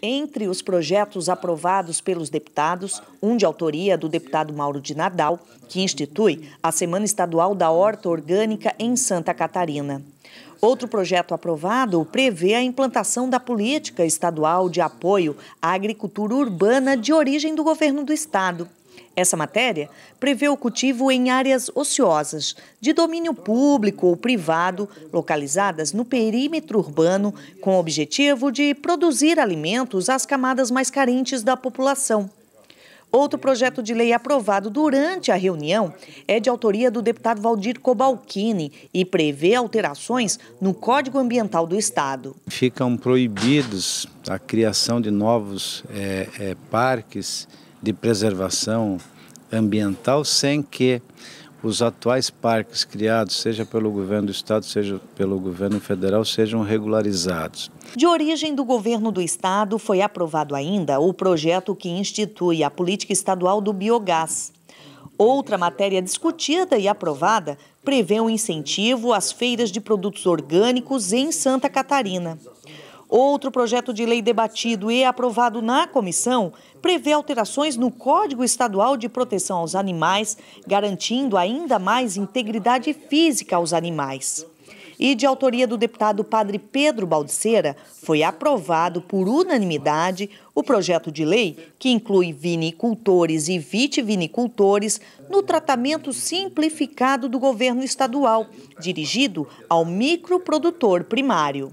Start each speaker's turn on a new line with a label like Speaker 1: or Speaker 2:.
Speaker 1: Entre os projetos aprovados pelos deputados, um de autoria do deputado Mauro de Nadal, que institui a Semana Estadual da Horta Orgânica em Santa Catarina. Outro projeto aprovado prevê a implantação da política estadual de apoio à agricultura urbana de origem do governo do estado. Essa matéria prevê o cultivo em áreas ociosas, de domínio público ou privado, localizadas no perímetro urbano, com o objetivo de produzir alimentos às camadas mais carentes da população. Outro projeto de lei aprovado durante a reunião é de autoria do deputado Valdir Cobalcini e prevê alterações no Código Ambiental do Estado.
Speaker 2: Ficam proibidos a criação de novos é, é, parques de preservação ambiental sem que os atuais parques criados, seja pelo governo do estado, seja pelo governo federal, sejam regularizados.
Speaker 1: De origem do governo do estado, foi aprovado ainda o projeto que institui a política estadual do biogás. Outra matéria discutida e aprovada prevê um incentivo às feiras de produtos orgânicos em Santa Catarina. Outro projeto de lei debatido e aprovado na comissão prevê alterações no Código Estadual de Proteção aos Animais, garantindo ainda mais integridade física aos animais. E de autoria do deputado Padre Pedro Baldiceira, foi aprovado por unanimidade o projeto de lei que inclui vinicultores e vitivinicultores no tratamento simplificado do governo estadual, dirigido ao microprodutor primário.